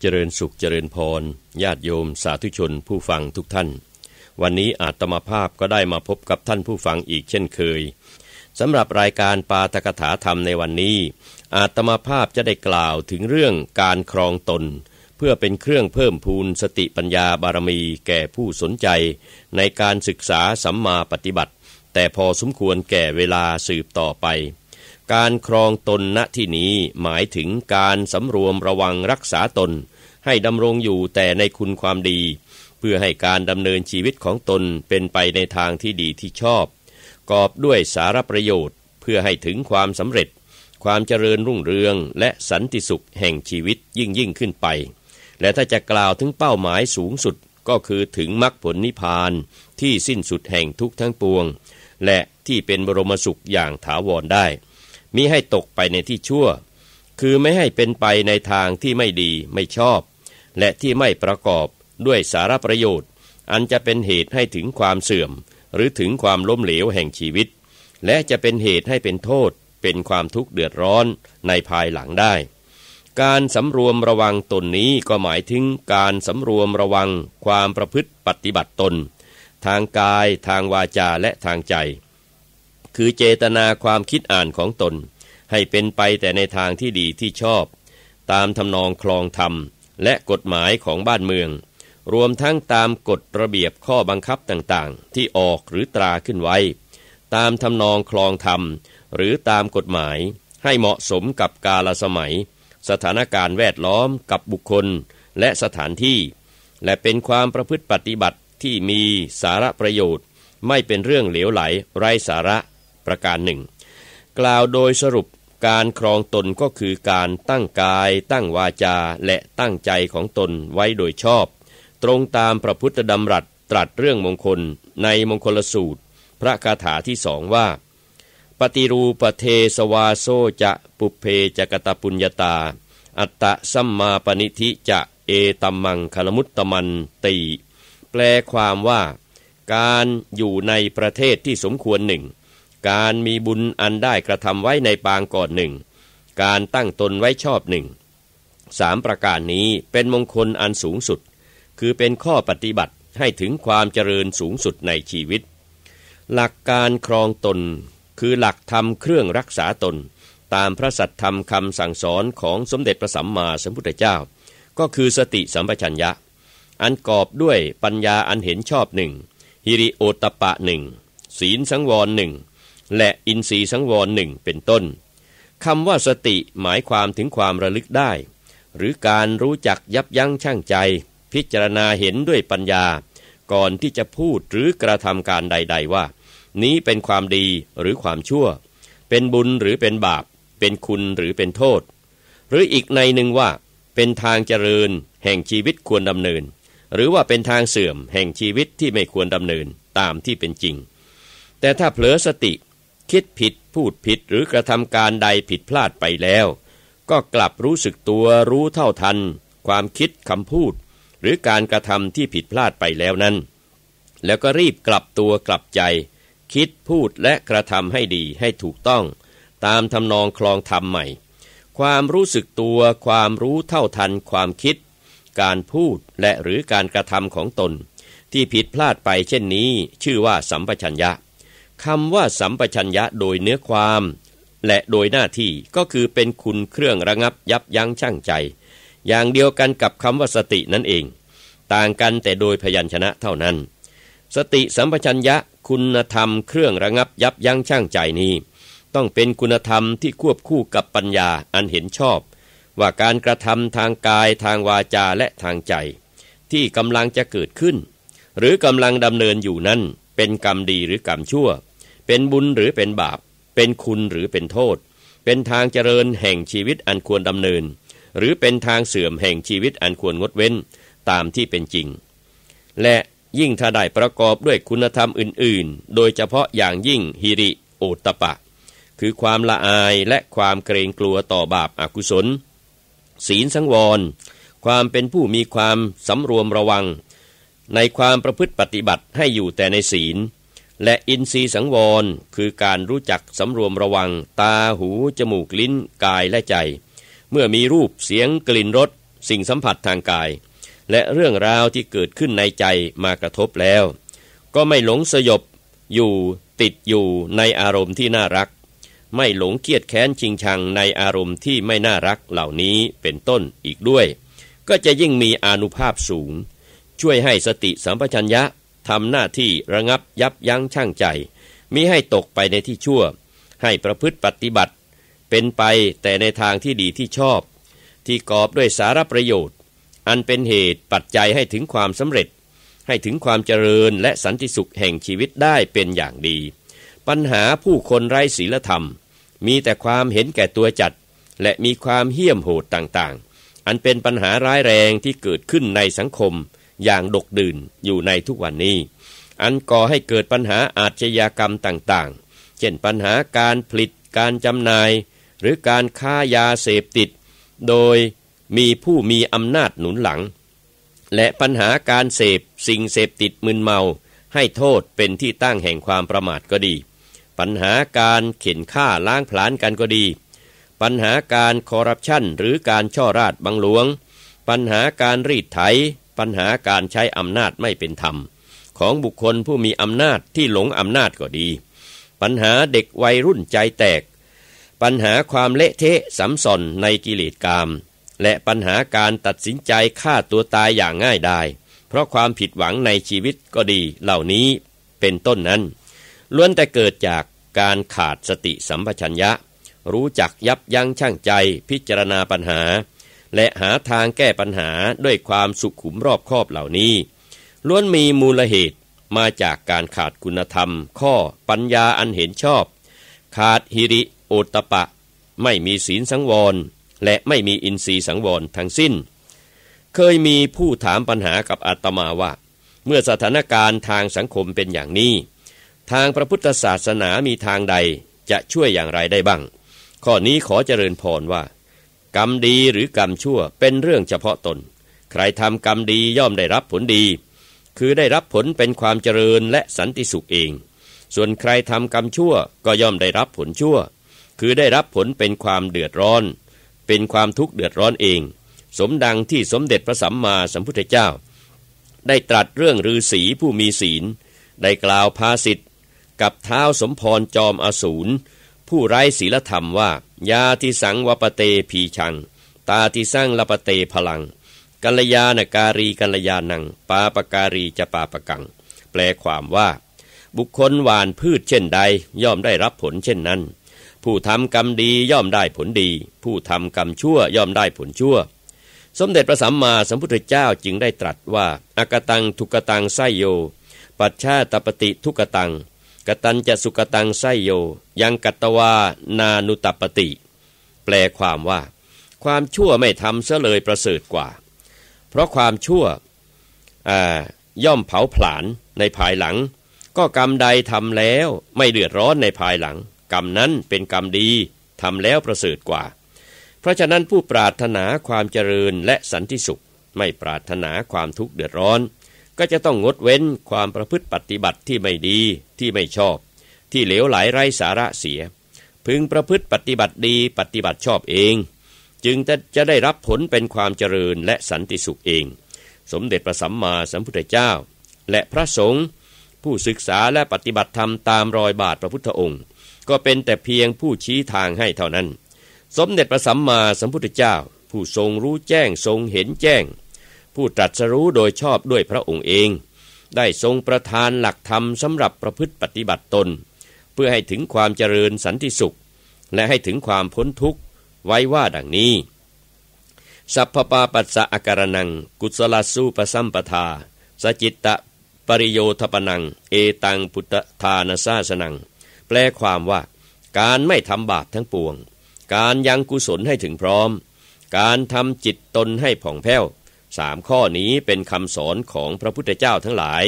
เจริญสุขเจริญพร ญาติโยม สาธุชนผู้ฟังทุกท่าน วันนี้อาตมาภาพก็ได้มาพบกับท่านผู้ฟังอีกเช่นเคยสำหรับรายการปาตกถาธรรมในวันนี้ อาตมาภาพจะได้กล่าวถึงเรื่องการครองตน เพื่อเป็นเครื่องเพิ่มพูนสติปัญญาบารมีแก่ผู้สนใจ ในการศึกษาสัมมาปฏิบัติ แต่พอสมควรแก่เวลาสืบต่อไปการครองตนณที่นี้หมายถึงการสำรวมระวังรักษาตน ให้ดำรงอยู่แต่ในคุณความดี เพื่อให้การดำเนินชีวิตของตนเป็นไปในทางที่ดีที่ชอบ กอบด้วยสารประโยชน์ เพื่อให้ถึงความสำเร็จ ความเจริญรุ่งเรือง และสันติสุขแห่งชีวิตยิ่งยิ่งขึ้นไป และถ้าจะกล่าวถึงเป้าหมายสูงสุดก็คือถึงมรรคผลนิพพานที่สิ้นสุดแห่งทุกทั้งปวง และที่เป็นบรมสุขอย่างถาวรได้มิให้ตกไปในที่ชั่ว คือไม่ให้เป็นไปในทางที่ไม่ดีไม่ชอบ และที่ไม่ประกอบด้วยสารประโยชน์ อันจะเป็นเหตุให้ถึงความเสื่อมหรือถึงความล้มเหลวแห่งชีวิต และจะเป็นเหตุให้เป็นโทษเป็นความทุกข์เดือดร้อนในภายหลังได้ การสำรวมระวังตนนี้ก็หมายถึงการสำรวมระวังความประพฤติปฏิบัติตน ทางกายทางวาจาและทางใจคือเจตนาความคิดอ่านของตน ให้เป็นไปแต่ในทางที่ดีที่ชอบ ตามทำนองคลองธรรมและกฎหมายของบ้านเมือง รวมทั้งตามกฎระเบียบข้อบังคับต่างๆ ที่ออกหรือตราขึ้นไว้ ตามทำนองคลองธรรมหรือตามกฎหมายให้เหมาะสมกับกาลสมัย สถานการณ์แวดล้อมกับบุคคลและสถานที่ และเป็นความประพฤติปฏิบัติที่มีสาระประโยชน์ ไม่เป็นเรื่องเหลวไหลไร้สาระประการหนึ่งกล่าวโดยสรุปการครองตนก็คือการตั้งกายตั้งวาจาและตั้งใจของตนไว้โดยชอบ ตรงตามพระพุทธดำรัสตรัสเรื่องมงคลในมงคลสูตร พระคาถาที่สองว่า ปฏิรูปเทสวาโซจะปุเพจกตปุญญาตา อัตตะสัมมาปณิธิจะเอตัมมังคลมุตตมันตี แปลความว่าการอยู่ในประเทศที่สมควรหนึ่งการมีบุญอันได้กระทำไว้ในปางก่อนหนึ่ง การตั้งตนไว้ชอบหนึ่งสามประการนี้เป็นมงคลอันสูงสุด คือเป็นข้อปฏิบัติให้ถึงความเจริญสูงสุดในชีวิต หลักการครองตนคือหลักธรรมเครื่องรักษาตน ตามพระสัทธรรมคำสั่งสอนของสมเด็จพระสัมมาสัมพุทธเจ้า ก็คือสติสัมปชัญญะ อันกอบด้วยปัญญาอันเห็นชอบหนึ่ง ฮิริโอตปะหนึ่ง ศีลสังวรหนึ่งและอินทรีย์สังวรหนึ่งเป็นต้นคำว่าสติหมายความถึงความระลึกได้ หรือการรู้จักยับยั้งชั่งใจ พิจารณาเห็นด้วยปัญญาก่อนที่จะพูดหรือกระทำการใดๆว่า นี้เป็นความดีหรือความชั่ว เป็นบุญหรือเป็นบาป เป็นคุณหรือเป็นโทษ หรืออีกในหนึ่งว่า เป็นทางเจริญ แห่งชีวิตควรดำเนิน หรือว่าเป็นทางเสื่อมแห่งชีวิตที่ไม่ควรดำเนินตามที่เป็นจริง แต่ถ้าเผลอสติคิดผิดพูดผิดหรือกระทำการใดผิดพลาดไปแล้ว ก็กลับรู้สึกตัวรู้เท่าทัน ความคิดคำพูด หรือการกระทำที่ผิดพลาดไปแล้วนั้น แล้วก็รีบกลับตัวกลับใจ คิดพูดและกระทำให้ดีให้ถูกต้อง ตามทำนองคลองธรรมใหม่ ความรู้สึกตัวความรู้เท่าทันความคิด การพูดและหรือการกระทำของตนที่ผิดพลาดไปเช่นนี้ชื่อว่าสัมปชัญญะคำว่าสัมปชัญญะโดยเนื้อความ และโดยหน้าที่ก็คือเป็นคุณเครื่องระงับยับยั้งชั่งใจ อย่างเดียวกันกับคำว่าสตินั่นเอง ต่างกันแต่โดยพยัญชนะเท่านั้น สติสัมปชัญญะคุณธรรมเครื่องระงับยับยั้งชั่งใจนี้ ต้องเป็นคุณธรรมที่ควบคู่กับปัญญาอันเห็นชอบ ว่าการกระทำทางกายทางวาจาและทางใจ ที่กำลังจะเกิดขึ้น หรือกำลังดำเนินอยู่นั้นเป็นกรรมดีหรือกรรมชั่วเป็นบุญหรือเป็นบาป เป็นคุณหรือเป็นโทษ เป็นทางเจริญแห่งชีวิตอันควรดำเนิน หรือเป็นทางเสื่อมแห่งชีวิตอันควรงดเว้น ตามที่เป็นจริง และยิ่งถ้าได้ประกอบด้วยคุณธรรมอื่นๆ โดยเฉพาะอย่างยิ่งฮิริโอตปะ คือความละอายและความเกรงกลัวต่อบาปอากุศล ศีลสังวร ความเป็นผู้มีความสำรวมระวัง ในความประพฤติปฏิบัติให้อยู่แต่ในศีลและอินทรีย์สังวรคือการรู้จักสำรวมระวัง ตาหู จมูก ลิ้นกายและใจ เมื่อมีรูปเสียงกลิ่นรสสิ่งสัมผัสทางกาย และเรื่องราวที่เกิดขึ้นในใจมากระทบแล้ว ก็ไม่หลงสยบอยู่ติดอยู่ในอารมณ์ที่น่ารัก ไม่หลงเกียดแค้นชิงชังในอารมณ์ที่ไม่น่ารักเหล่านี้เป็นต้นอีกด้วย ก็จะยิ่งมีอนุภาพสูง ช่วยให้สติสัมปชัญญะทำหน้าที่ระงับยับยั้งชั่งใจมิให้ตกไปในที่ชั่ว ให้ประพฤติปฏิบัติ เป็นไปแต่ในทางที่ดีที่ชอบ ที่กอบด้วยสารประโยชน์ อันเป็นเหตุปัจจัยให้ถึงความสำเร็จ ให้ถึงความเจริญและสันติสุขแห่งชีวิตได้เป็นอย่างดี ปัญหาผู้คนไร้ศีลธรรม มีแต่ความเห็นแก่ตัวจัด และมีความเหี้ยมโหดต่างๆ อันเป็นปัญหาร้ายแรงที่เกิดขึ้นในสังคมอย่างดกดื่นอยู่ในทุกวันนี้ อันก่อให้เกิดปัญหาอาชญากรรมต่างๆ เช่นปัญหาการผลิตการจำหน่าย หรือการค้ายาเสพติด โดยมีผู้มีอำนาจหนุนหลัง และปัญหาการเสพสิ่งเสพติดมึนเมา ให้โทษเป็นที่ตั้งแห่งความประมาทก็ดี ปัญหาการเข็นฆ่า ล้างผลาญกันก็ดี ปัญหาการคอร์รัปชันหรือการช่อราดบังหลวง ปัญหาการรีดไถปัญหาการใช้อำนาจไม่เป็นธรรม ของบุคคลผู้มีอำนาจที่หลงอำนาจก็ดี ปัญหาเด็กวัยรุ่นใจแตก ปัญหาความเละเทะสับสอนในกิเลสกาม และปัญหาการตัดสินใจฆ่าตัวตายอย่างง่ายดายเพราะความผิดหวังในชีวิตก็ดี เหล่านี้เป็นต้นนั้นล้วนแต่เกิดจากการขาดสติสัมปชัญญะ รู้จักยับยั้งชั่งใจพิจารณาปัญหาและหาทางแก้ปัญหาด้วยความสุขุมรอบครอบเหล่านี้ล้วนมีมูลเหตุมาจากการขาดคุณธรรม ข้อปัญญาอันเห็นชอบ ขาดฮิริโอตปะ ไม่มีศีลสังวร และไม่มีอินทรีย์สังวรทั้งสิ้น เคยมีผู้ถามปัญหากับอาตมาว่า เมื่อสถานการณ์ทางสังคมเป็นอย่างนี้ ทางพระพุทธศาสนามีทางใดจะช่วยอย่างไรได้บ้าง ข้อนี้ขอเจริญพรว่ากรรมดีหรือกรรมชั่วเป็นเรื่องเฉพาะตน ใครทำกรรมดีย่อมได้รับผลดี คือได้รับผลเป็นความเจริญและสันติสุขเอง ส่วนใครทำกรรมชั่วก็ย่อมได้รับผลชั่ว คือได้รับผลเป็นความเดือดร้อน เป็นความทุกข์เดือดร้อนเอง สมดังที่สมเด็จพระสัมมาสัมพุทธเจ้า ได้ตรัสเรื่องฤาษีผู้มีศีล ได้กล่าวภาษิตกับเท้าสมพรจอมอสูรผู้ไร้ศีลธรรมว่ายาที่สังวปเตพีชัง ตาที่สร้างลปเตพลังกัลยาณการีกัลยาณัง ปาปการีจะปาปกัง แปลความว่า บุคคลหวานพืชเช่นใด ย่อมได้รับผลเช่นนั้น ผู้ทำกรรมดีย่อมได้ผลดี ผู้ทำกรรมชั่วย่อมได้ผลชั่ว สมเด็จพระสัมมาสัมพุทธเจ้าจึงได้ตรัสว่าอากตังทุกตังไยโย ปัจชาตปฏิทุกตังกตัญจะสุกตังไสโย ยังกัตวานานุตปติ แปลความว่า ความชั่วไม่ทำเสเลยประเสริฐกว่า เพราะความชั่วย่อมเผาผลาญในภายหลัง ก็กรรมใดทำแล้วไม่เดือดร้อนในภายหลังกรรมนั้นเป็นกรรมดีทำแล้วประเสริฐกว่า เพราะฉะนั้นผู้ปรารถนาความเจริญ และสันติสุขไม่ปรารถนาความทุกข์เดือดร้อนก็จะต้องงดเว้นความประพฤติปฏิบัติที่ไม่ดีที่ไม่ชอบ ที่เหลวไหลไร้สาระเสีย พึงประพฤติปฏิบัติดีปฏิบัติชอบเองจึงจะได้รับผลเป็นความเจริญและสันติสุขเอง สมเด็จพระสัมมาสัมพุทธเจ้า และพระสงฆ์ผู้ศึกษาและปฏิบัติธรรมตามรอยบาทพระพุทธองค์ ก็เป็นแต่เพียงผู้ชี้ทางให้เท่านั้น สมเด็จพระสัมมาสัมพุทธเจ้า ผู้ทรงรู้แจ้งทรงเห็นแจ้งผู้ตรัสรู้โดยชอบด้วยพระองค์เอง ได้ทรงประทานหลักธรรมสำหรับประพฤติปฏิบัติตน เพื่อให้ถึงความเจริญสันติสุข และให้ถึงความพ้นทุกข์ไว้ว่าดังนี้ สัพพปาปัสสะอาการนัง กุศลสูปสัมปทา สจิตตะปริโยทปนัง เอตังพุทธานาซาสนัง แปลความว่าการไม่ทำบาปทั้งปวง การยังกุศลให้ถึงพร้อม การทำจิตตนให้ผ่องแผ้วสามข้อนี้เป็นคำสอนของพระพุทธเจ้าทั้งหลาย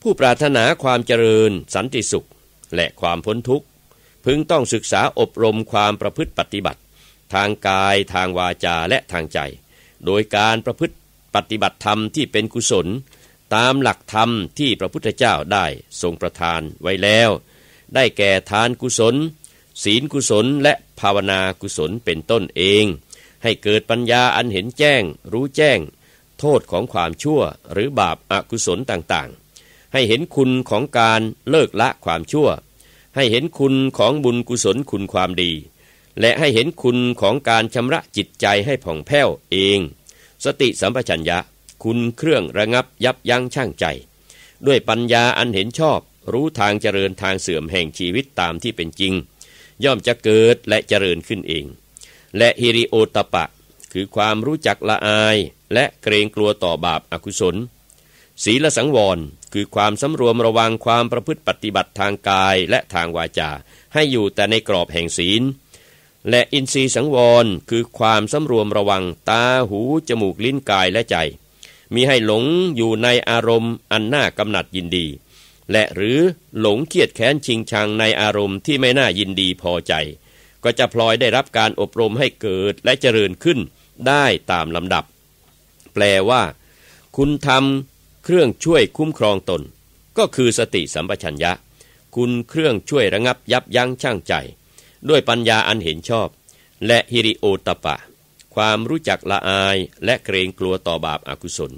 ผู้ปรารถนาความเจริญ สันติสุขและความพ้นทุกข์พึงต้องศึกษาอบรมความประพฤติปฏิบัติ ทางกายทางวาจาและทางใจ โดยการประพฤติปฏิบัติธรรมที่เป็นกุศล ตามหลักธรรมที่พระพุทธเจ้าได้ทรงประทานไว้แล้ว ได้แก่ทานกุศล ศีลกุศลและภาวนากุศลเป็นต้นเองให้เกิดปัญญาอันเห็นแจ้ง รู้แจ้ง โทษของความชั่วหรือบาปอากุศลต่างๆ ให้เห็นคุณของการเลิกละความชั่ว ให้เห็นคุณของบุญกุศลคุณความดี และให้เห็นคุณของการชำระจิตใจให้ผ่องแผ้วเอง สติสัมปชัญญะ คุณเครื่องระงับยับยั้งชั่งใจ ด้วยปัญญาอันเห็นชอบรู้ทางเจริญทางเสื่อมแห่งชีวิตตามที่เป็นจริง ย่อมจะเกิดและเจริญขึ้นเองและฮิริโอตปะ คือความรู้จักละอาย และเกรงกลัวต่อบาปอกุศล ศีลสังวรคือความสำรวมระวังความประพฤติปฏิบัติทางกายและทางวาจา ให้อยู่แต่ในกรอบแห่งศีล และอินทรีสังวรคือความสำรวมระวังตา หู จมูกลิ้นกายและใจ มีให้หลงอยู่ในอารมณ์อันน่ากำหนัดยินดี และหรือหลงเครียดแค้นชิงชังในอารมณ์ที่ไม่น่ายินดีพอใจก็จะพลอยได้รับการอบรมให้เกิดและเจริญขึ้นได้ตามลำดับ แปลว่าคุณทำเครื่องช่วยคุ้มครองตน ก็คือสติสัมปชัญญะ คุณเครื่องช่วยระงับยับยั้งชั่งใจ ด้วยปัญญาอันเห็นชอบและฮิริโอตปะ ความรู้จักละอายและเกรงกลัวต่อบาปอากุศล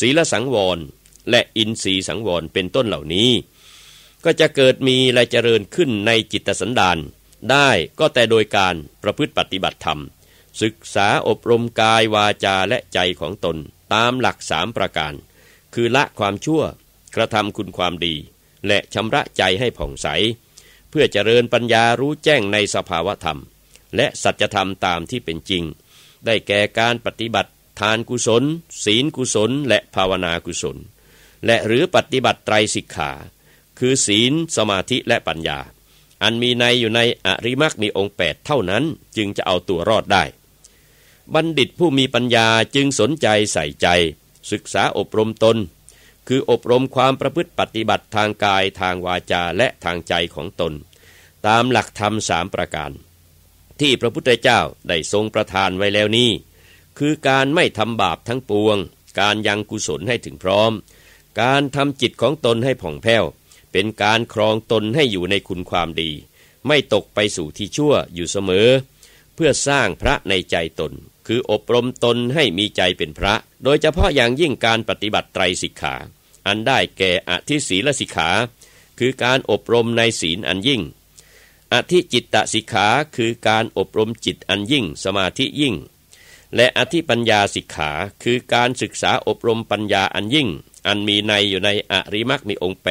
ศีลสังวร และอินทรีสังวรเป็นต้นเหล่านี้ ก็จะเกิดมีและเจริญขึ้นในจิตสันดานได้ก็แต่โดยการประพฤติปฏิบัติธรรม ศึกษาอบรมกายวาจาและใจของตนตามหลักสามประการ คือละความชั่วกระทำคุณความดี และชำระใจให้ผ่องใส เพื่อเจริญปัญญารู้แจ้งในสภาวธรรม และสัจธรรมตามที่เป็นจริง ได้แก่การปฏิบัติทานกุศล ศีลกุศล และภาวนากุศล และหรือปฏิบัติไตรสิกขา คือศีล สมาธิและปัญญาอันมีในอยู่ในอริมักมีองค์แปดเท่านั้น จึงจะเอาตัวรอดได้ บัณฑิตผู้มีปัญญาจึงสนใจใส่ใจ ศึกษาอบรมตน คืออบรมความประพฤติปฏิบัติทางกายทางวาจาและทางใจของตน ตามหลักธรรมสามประการ ที่พระพุทธเจ้าได้ทรงประทานไว้แล้วนี้ คือการไม่ทำบาปทั้งปวง การยังกุศลให้ถึงพร้อม การทำจิตของตนให้ผ่องแผ้วเป็นการครองตนให้อยู่ในคุณความดี ไม่ตกไปสู่ที่ชั่วอยู่เสมอ เพื่อสร้างพระในใจตน คืออบรมตนให้มีใจเป็นพระ โดยเฉพาะอย่างยิ่งการปฏิบัติไตรสิกขา อันได้แก่อธิศีลสิกขา คือการอบรมในศีลอันยิ่ง อธิจิตตสิกขาคือการอบรมจิตอันยิ่งสมาธิยิ่ง และอธิปัญญาสิกขาคือการศึกษาอบรมปัญญาอันยิ่ง อันมีในอยู่ในอริมักมีองค์ 8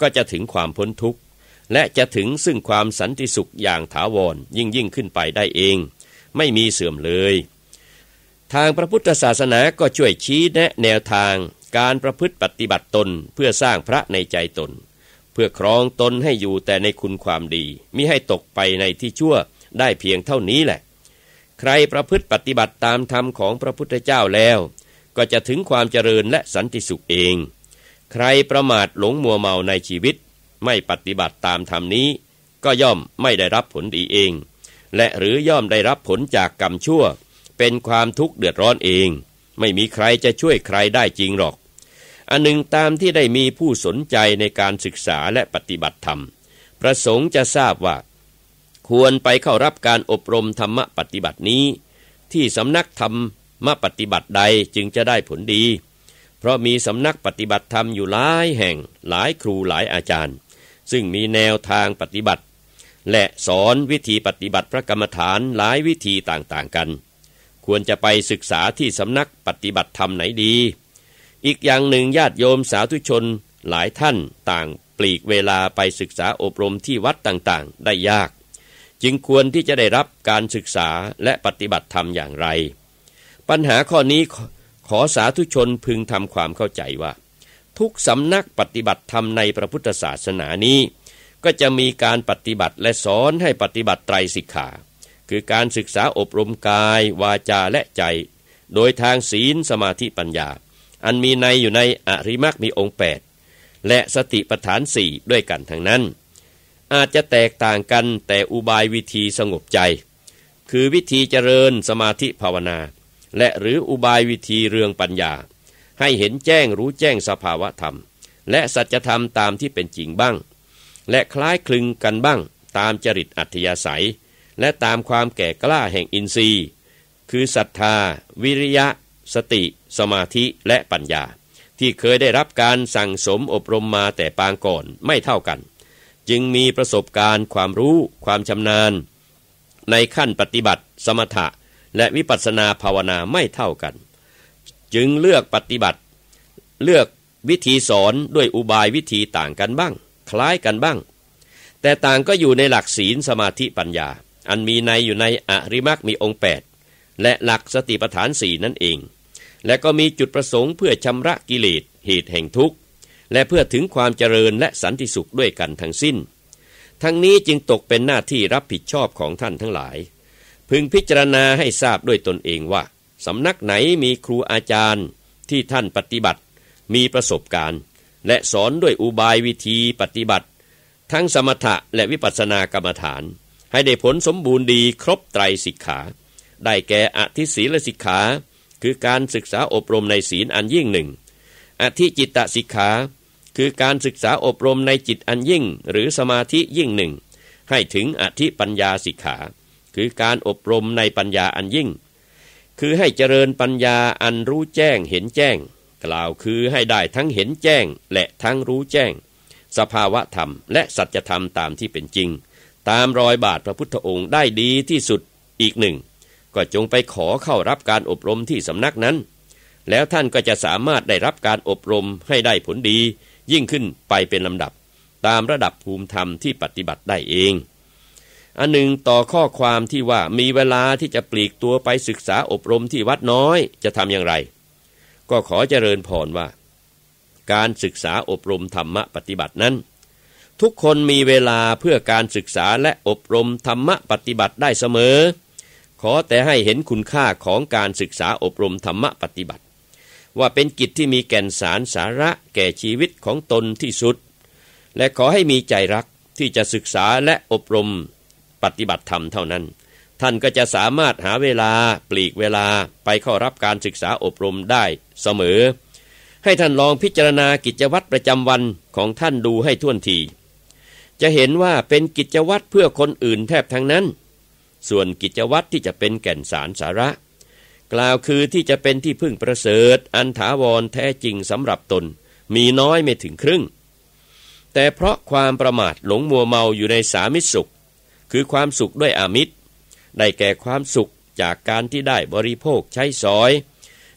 ก็จะถึงความพ้นทุกข์และจะถึงซึ่งความสันติสุขอย่างถาวรยิ่งยิ่งขึ้นไปได้เอง ไม่มีเสื่อมเลย ทางพระพุทธศาสนาก็ช่วยชี้แนะแนวทางการประพฤติปฏิบัติตนเพื่อสร้างพระในใจตน เพื่อครองตนให้อยู่แต่ในคุณความดีมิให้ตกไปในที่ชั่วได้เพียงเท่านี้แหละ ใครประพฤติปฏิบัติตามธรรมของพระพุทธเจ้าแล้ว ก็จะถึงความเจริญและสันติสุขเองใครประมาทหลงมัวเมาในชีวิต ไม่ปฏิบัติตามธรรมนี้ ก็ย่อมไม่ได้รับผลดีเอง และหรือย่อมได้รับผลจากกรรมชั่ว เป็นความทุกข์เดือดร้อนเอง ไม่มีใครจะช่วยใครได้จริงหรอก อันหนึ่งตามที่ได้มีผู้สนใจในการศึกษาและปฏิบัติธรรม ประสงค์จะทราบว่า ควรไปเข้ารับการอบรมธรรมปฏิบัตินี้ ที่สำนักธรรมมปฏิบัติใดจึงจะได้ผลดีเพราะมีสำนักปฏิบัติธรรมอยู่หลายแห่งหลายครูหลายอาจารย์ ซึ่งมีแนวทางปฏิบัติ และสอนวิธีปฏิบัติพระกรรมฐานหลายวิธีต่างๆกัน ควรจะไปศึกษาที่สำนักปฏิบัติธรรมไหนดี อีกอย่างหนึ่งญาติโยมสาธุชน หลายท่าน ต่าง ปลีกเวลาไปศึกษาอบรมที่วัดต่างๆ ได้ยาก จึงควรที่จะได้รับการศึกษาและปฏิบัติธรรมอย่างไร ปัญหาข้อนี้ขอสาธุชนพึงทำความเข้าใจว่า ทุกสำนักปฏิบัติธรรมในพระพุทธศาสนานี้ ก็จะมีการปฏิบัติและสอนให้ปฏิบัติไตรสิกขา คือการศึกษาอบรมกาย วาจาและใจ โดยทางศีลสมาธิปัญญา อันมีในอยู่ในอริมักมีองค์แปดและสติปัฏฐานสี่ด้วยกันทั้งนั้น อาจจะแตกต่างกันแต่อุบายวิธีสงบใจ คือวิธีเจริญสมาธิภาวนาและหรืออุบายวิธีเรืองปัญญา ให้เห็นแจ้งรู้แจ้งสภาวะธรรม และสัจธรรมตามที่เป็นจริงบ้าง และคล้ายคลึงกันบ้างตามจริตอัธยาศัย และตามความแก่กล้าแห่งอินทรีย์ คือศรัทธา วิริยะ สติ สมาธิและปัญญา ที่เคยได้รับการสั่งสมอบรมมาแต่ปางก่อนไม่เท่ากัน จึงมีประสบการณ์ความรู้ ความชำนาญ ในขั้นปฏิบัติสมถะและวิปัสสนาภาวนาไม่เท่ากัน จึงเลือกปฏิบัติ เลือกวิธีสอนด้วยอุบายวิธีต่างกันบ้าง คล้ายกันบ้าง แต่ต่างก็อยู่ในหลักศีลสมาธิปัญญา อันมีในอยู่ในอริมักมีองค์ 8 และหลักสติปัฏฐานสี่นั่นเอง และก็มีจุดประสงค์เพื่อชำระกิเลสเหตุแห่งทุกข์ และเพื่อถึงความเจริญและสันติสุขด้วยกันทั้งสิ้น ทั้งนี้จึงตกเป็นหน้าที่รับผิดชอบของท่านทั้งหลายพึงพิจารณาให้ทราบด้วยตนเองว่า สำนักไหนมีครูอาจารย์ที่ท่านปฏิบัติ มีประสบการณ์ และสอนด้วยอุบายวิธีปฏิบัติ ทั้งสมถะและวิปัสสนากรรมฐาน ให้ได้ผลสมบูรณ์ดีครบไตรสิกขา ได้แก่อธิศีลสิกขา คือการศึกษาอบรมในศีลอันยิ่งหนึ่ง อธิจิตตสิกขา คือการศึกษาอบรมในจิตอันยิ่งหรือสมาธิยิ่งหนึ่ง ให้ถึงอธิปัญญาสิกขาคือการอบรมในปัญญาอันยิ่ง คือให้เจริญปัญญาอันรู้แจ้งเห็นแจ้ง กล่าวคือให้ได้ทั้งเห็นแจ้งและทั้งรู้แจ้ง สภาวะธรรม และสัจธรรมตามที่เป็นจริง ตามรอยบาทพระพุทธองค์ได้ดีที่สุดอีกหนึ่ง ก็จงไปขอเข้ารับการอบรมที่สำนักนั้น แล้วท่านก็จะสามารถได้รับการอบรมให้ได้ผลดี ยิ่งขึ้นไปเป็นลำดับ ตามระดับภูมิธรรมที่ปฏิบัติได้เองอันหนึ่งต่อข้อความที่ว่ามีเวลาที่จะปลีกตัวไปศึกษาอบรมที่วัดน้อยจะทำอย่างไร ก็ขอเจริญพรว่า การศึกษาอบรมธรรมะปฏิบัตินั้น ทุกคนมีเวลาเพื่อการศึกษาและอบรมธรรมะปฏิบัติได้เสมอ ขอแต่ให้เห็นคุณค่าของการศึกษาอบรมธรรมะปฏิบัติ ว่าเป็นกิจที่มีแก่นสารสาระแก่ชีวิตของตนที่สุด และขอให้มีใจรักที่จะศึกษาและอบรมปฏิบัติธรรมเท่านั้น ท่านก็จะสามารถหาเวลาปลีกเวลาไปเข้ารับการศึกษาอบรมได้เสมอ ให้ท่านลองพิจารณากิจวัตรประจำวันของท่านดูให้ท่วนที จะเห็นว่าเป็นกิจวัตรเพื่อคนอื่นแทบทั้งนั้น ส่วนกิจวัตรที่จะเป็นแก่นสารสาระ กล่าวคือที่จะเป็นที่พึ่งประเสริฐ อันถาวรแท้จริงสำหรับตน มีน้อยไม่ถึงครึ่ง แต่เพราะความประมาทหลงมัวเมาอยู่ในสามิสุขคือความสุขด้วยอามิตร ได้แก่ความสุขจากการที่ได้บริโภคใช้สอย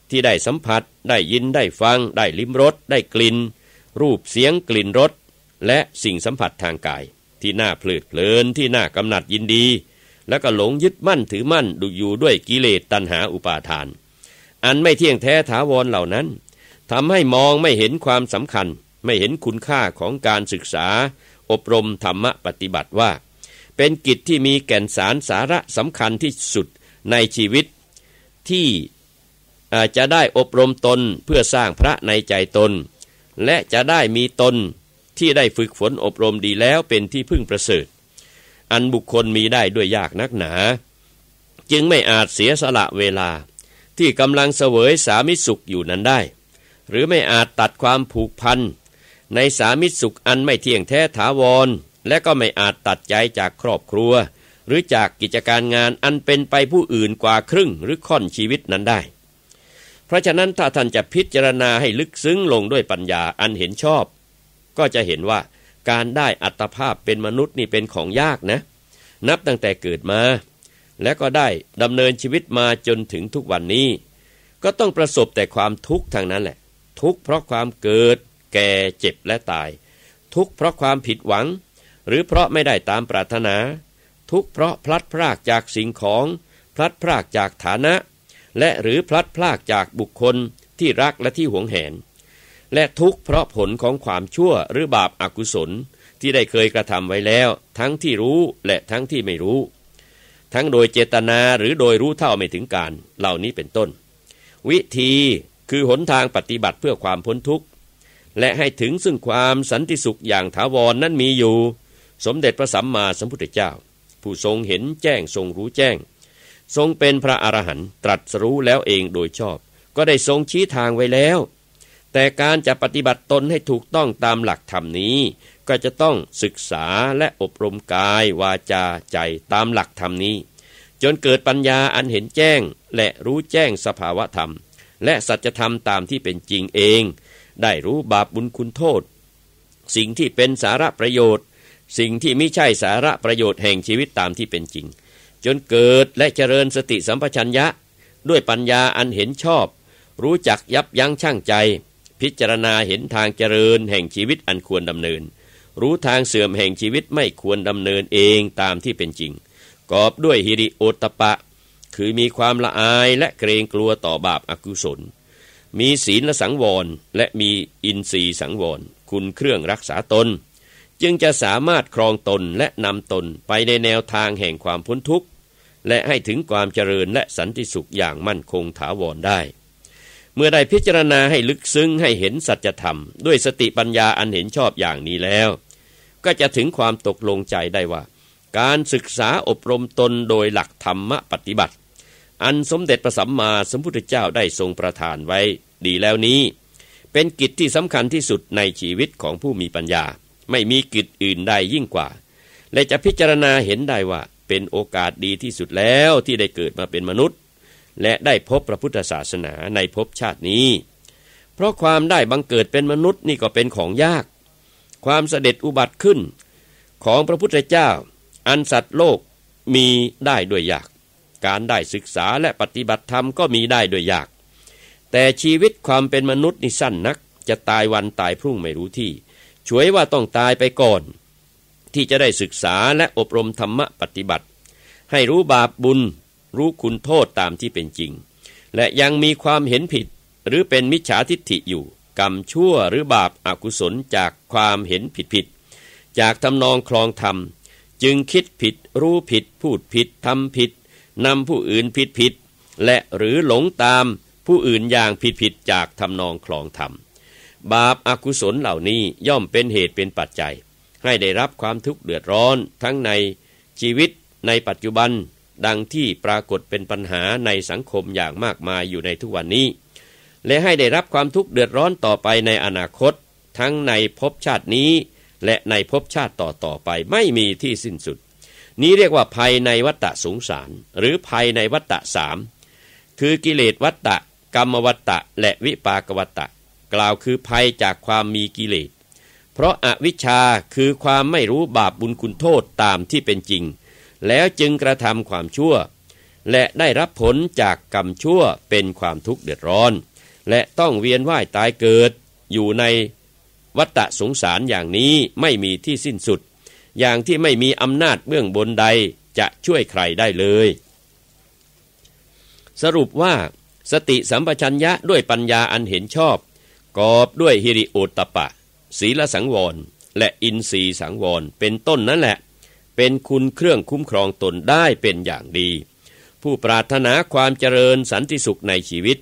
ที่ได้สัมผัส ได้ยินได้ฟัง ได้ลิ้มรสได้กลิ่น รูปเสียงกลิ่นรสและสิ่งสัมผัสทางกายที่น่าเพลิดเพลินที่น่ากำหนัดยินดี และก็หลงยึดมั่นถือมั่นดูอยู่ด้วยกิเลสตัณหาอุปาทาน อันไม่เที่ยงแท้ถาวรเหล่านั้นทำให้มองไม่เห็นความสำคัญ ไม่เห็นคุณค่าของการศึกษา อบรมธรรมปฏิบัติว่าเป็นกิจที่มีแก่นสารสาระสำคัญที่สุดในชีวิต ที่จะได้อบรมตนเพื่อสร้างพระในใจตน และจะได้มีตนที่ได้ฝึกฝนอบรมดีแล้วเป็นที่พึ่งประเสริฐอันบุคคลมีได้ด้วยยากนักหนา จึงไม่อาจเสียสละเวลาที่กำลังเสวยสามิสุขอยู่นั้นได้ หรือไม่อาจตัดความผูกพัน ในสามิสุขอันไม่เที่ยงแท้ถาวรและก็ไม่อาจตัดใจจากครอบครัว หรือจากกิจการงานอันเป็นไปผู้อื่นกว่าครึ่งหรือค่อนชีวิตนั้นได้ เพราะฉะนั้นถ้าท่านจะพิจารณาให้ลึกซึ้งลงด้วยปัญญาอันเห็นชอบ ก็จะเห็นว่าการได้อัตภาพเป็นมนุษย์นี่เป็นของยากนะ นับตั้งแต่เกิดมา และก็ได้ดำเนินชีวิตมาจนถึงทุกวันนี้ ก็ต้องประสบแต่ความทุกข์ทางนั้นแหละ ทุกข์เพราะความเกิด แก่เจ็บและตาย ทุกข์เพราะความผิดหวังหรือเพราะไม่ได้ตามปรารถนา ทุกเพราะพลัดพรากจากสิ่งของ พลัดพรากจากฐานะ และหรือพลัดพรากจากบุคคลที่รักและที่หวงแหน และทุกเพราะผลของความชั่วหรือบาปอากุศล ที่ได้เคยกระทำไว้แล้ว ทั้งที่รู้และทั้งที่ไม่รู้ ทั้งโดยเจตนาหรือโดยรู้เท่าไม่ถึงการเหล่านี้เป็นต้น วิธีคือหนทางปฏิบัติเพื่อความพ้นทุกข์และให้ถึงซึ่งความสันติสุขอย่างถาวรนนั้นมีอยู่สมเด็จพระสัมมาสัมพุทธเจ้า ผู้ทรงเห็นแจ้งทรงรู้แจ้ง ทรงเป็นพระอรหันต์ตรัสรู้แล้วเองโดยชอบ ก็ได้ทรงชี้ทางไว้แล้ว แต่การจะปฏิบัติตนให้ถูกต้องตามหลักธรรมนี้ ก็จะต้องศึกษาและอบรมกายวาจาใจตามหลักธรรมนี้ จนเกิดปัญญาอันเห็นแจ้งและรู้แจ้งสภาวะธรรม และสัจธรรมตามที่เป็นจริงเอง ได้รู้บาปบุญคุณโทษ สิ่งที่เป็นสาระประโยชน์สิ่งที่ไม่ใช่สาระประโยชน์แห่งชีวิตตามที่เป็นจริง จนเกิดและเจริญสติสัมปชัญญะ ด้วยปัญญาอันเห็นชอบ รู้จักยับยั้งชั่งใจ พิจารณาเห็นทางเจริญแห่งชีวิตอันควรดำเนิน รู้ทางเสื่อมแห่งชีวิตไม่ควรดำเนินเองตามที่เป็นจริง กอบด้วยฮิริโอตปะ คือมีความละอายและเกรงกลัวต่อบาปอากุศล มีศีลสังวรและมีอินทรีย์สังวร คุณเครื่องรักษาตนจึงจะสามารถครองตนและนำตนไปในแนวทางแห่งความพ้นทุกข์ และให้ถึงความเจริญและสันติสุขอย่างมั่นคงถาวรได้ เมื่อได้พิจารณาให้ลึกซึ้งให้เห็นสัจธรรมด้วยสติปัญญาอันเห็นชอบอย่างนี้แล้ว ก็จะถึงความตกลงใจได้ว่า การศึกษาอบรมตนโดยหลักธรรมปฏิบัติ อันสมเด็จพระสัมมาสัมพุทธเจ้าได้ทรงประทานไว้ ดีแล้วนี้ เป็นกิจที่สำคัญที่สุดในชีวิตของผู้มีปัญญาไม่มีกิจอื่นใดยิ่งกว่า และจะพิจารณาเห็นได้ว่า เป็นโอกาสดีที่สุดแล้วที่ได้เกิดมาเป็นมนุษย์ และได้พบพระพุทธศาสนาในภพชาตินี้ เพราะความได้บังเกิดเป็นมนุษย์ นี่ก็เป็นของยาก ความเสด็จอุบัติขึ้น ของพระพุทธเจ้า อันสัตว์โลกมีได้ด้วยยาก การได้ศึกษาและปฏิบัติธรรมก็มีได้ด้วยยาก แต่ชีวิตความเป็นมนุษย์นี่สั้นนัก จะตายวันตายพรุ่งไม่รู้ที่ช่วยว่าต้องตายไปก่อน ที่จะได้ศึกษาและอบรมธรรมะปฏิบัติ ให้รู้บาปบุญรู้คุณโทษตามที่เป็นจริง และยังมีความเห็นผิดหรือเป็นมิจฉาทิฏฐิอยู่ กรรมชั่วหรือบาปอากุศลจากความเห็นผิดผิดจากทำนองคลองธรรม จึงคิดผิดรู้ผิด พูดผิดทำผิดนำผู้อื่นผิดผิดและหรือหลงตามผู้อื่นอย่างผิดผิดจากทำนองคลองธรรมบาปอากุศลเหล่านี้ย่อมเป็นเหตุเป็นปัจจัย ให้ได้รับความทุกข์เดือดร้อนทั้งในชีวิตในปัจจุบัน ดังที่ปรากฏเป็นปัญหาในสังคมอย่างมากมายอยู่ในทุกวันนี้ และให้ได้รับความทุกข์เดือดร้อนต่อไปในอนาคต ทั้งในภพชาตินี้ และในภพชาติต่อต่อไปไม่มีที่สิ้นสุด นี้เรียกว่าภายในวัฏฏะสงสารหรือภายในวัฏฏะสามคือกิเลสวัฏฏะกรรมวัฏฏะและวิปากวัฏฏะกล่าวคือภัยจากความมีกิเลส เพราะอาวิชชาคือความไม่รู้บาปบุญคุณโทษตามที่เป็นจริง แล้วจึงกระทำความชั่ว และได้รับผลจากกรรมชั่วเป็นความทุกข์เดือดร้อน และต้องเวียนว่ายตายเกิด อยู่ในวัฏสงสารอย่างนี้ไม่มีที่สิ้นสุด อย่างที่ไม่มีอำนาจเบื้องบนใดจะช่วยใครได้เลย สรุปว่าสติสัมปชัญญะด้วยปัญญาอันเห็นชอบกอบด้วยฮิริโอตปะ ศีลสังวรและอินทรีสังวรเป็นต้นนั่นแหละ เป็นคุณเครื่องคุ้มครองตนได้เป็นอย่างดี ผู้ปรารถนาความเจริญสันติสุขในชีวิต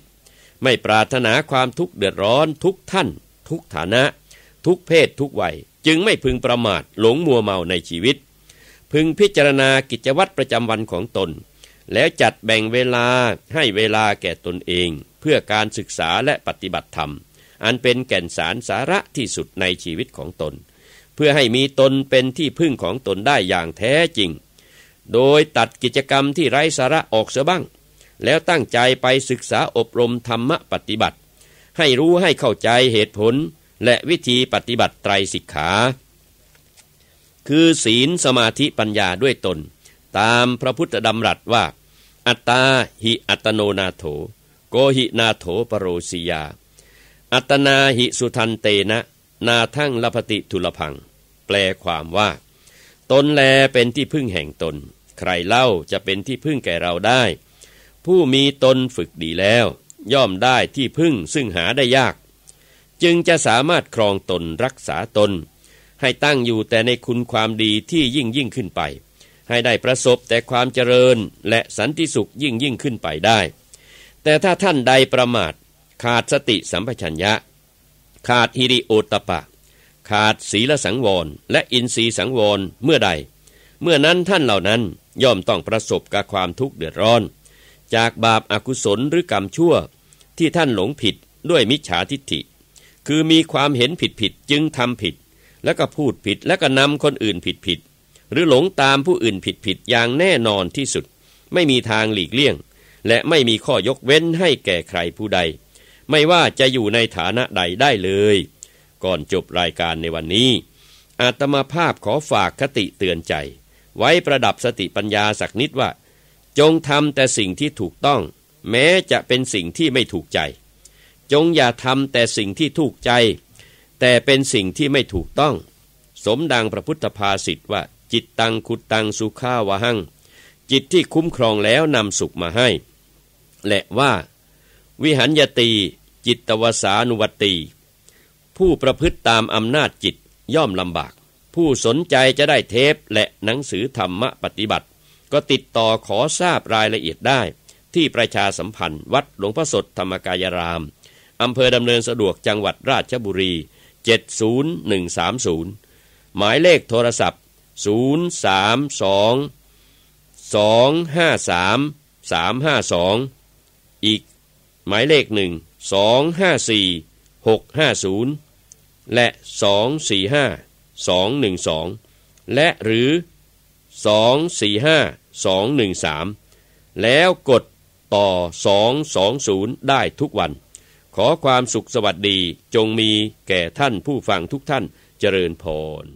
ไม่ปรารถนาความทุกข์เดือดร้อน ทุกท่าน ทุกฐานะ ทุกเพศ ทุกวัยจึงไม่พึงประมาทหลงมัวเมาในชีวิต พึงพิจารณากิจวัตรประจำวันของตน แล้วจัดแบ่งเวลาให้เวลาแก่ตนเอง เพื่อการศึกษาและปฏิบัติธรรมอันเป็นแก่นสารสาระที่สุดในชีวิตของตน เพื่อให้มีตนเป็นที่พึ่งของตนได้อย่างแท้จริง โดยตัดกิจกรรมที่ไร้สาระออกเสียบ้าง แล้วตั้งใจไปศึกษาอบรมธรรมปฏิบัติ ให้รู้ให้เข้าใจเหตุผลและวิธีปฏิบัติไตรสิกขา คือศีลสมาธิปัญญาด้วยตนตามพระพุทธดำรัสว่า อัตตาหิอัตโนนาโถโกหินาโถปโรสิยาอัตนาหิสุทันเตนะนาทั้งลพติทุลพัง แปลความว่า ตนแลเป็นที่พึ่งแห่งตน ใครเล่าจะเป็นที่พึ่งแก่เราได้ ผู้มีตนฝึกดีแล้ว ย่อมได้ที่พึ่งซึ่งหาได้ยาก จึงจะสามารถครองตนรักษาตน ให้ตั้งอยู่แต่ในคุณความดีที่ยิ่งยิ่งขึ้นไป ให้ได้ประสบแต่ความเจริญและสันติสุขยิ่งยิ่งขึ้นไปได้ แต่ถ้าท่านใดประมาทขาดสติสัมปชัญญะ ขาดฮิริโอตปะ ขาดศีลสังวรและอินทรีสังวรเมื่อใด เมื่อนั้น ท่านเหล่านั้นย่อมต้องประสบกับความทุกข์เดือดร้อน จากบาปอากุศลหรือกรรมชั่วที่ท่านหลงผิดด้วยมิจฉาทิฏฐิ คือมีความเห็นผิดผิดจึงทำผิดและ ก็พูดผิดและก็นำคนอื่นผิดผิดหรือหลงตามผู้อื่นผิดผิดอย่างแน่นอนที่สุด ไม่มีทางหลีกเลี่ยง และไม่มีข้อยกเว้นให้แก่ใครผู้ใดไม่ว่าจะอยู่ในฐานะใดได้เลย ก่อนจบรายการในวันนี้อาตมาภาพขอฝากคติเตือนใจ ไว้ประดับสติปัญญาสักนิดว่าจงทำแต่สิ่งที่ถูกต้อง แม้จะเป็นสิ่งที่ไม่ถูกใจ จงอย่าทำแต่สิ่งที่ถูกใจ แต่เป็นสิ่งที่ไม่ถูกต้อง สมดังพระพุทธภาษิตว่า จิตตังคุตังสุขาวะหังจิตที่คุ้มครองแล้วนำสุขมาให้และว่า วิหันยตีจิตวสานุวตีผู้ประพฤติตามอำนาจจิตย่อมลำบาก ผู้สนใจจะได้เทปและหนังสือธรรมะปฏิบัติ ก็ติดต่อขอทราบรายละเอียดได้ ที่ประชาสัมพันธ์ วัดหลวงพ่อสดธรรมกายราม อำเภอดำเนินสะดวกจังหวัดราชบุรี 70130 หมายเลขโทรศัพท์ 032 253 352 อีก หมายเลขหนึ่ง254650 และ245212 และหรือ 245213 แล้วกดต่อ 220 ได้ทุกวัน ขอความสุขสวัสดีจงมีแก่ท่านผู้ฟังทุกท่านเจริญพร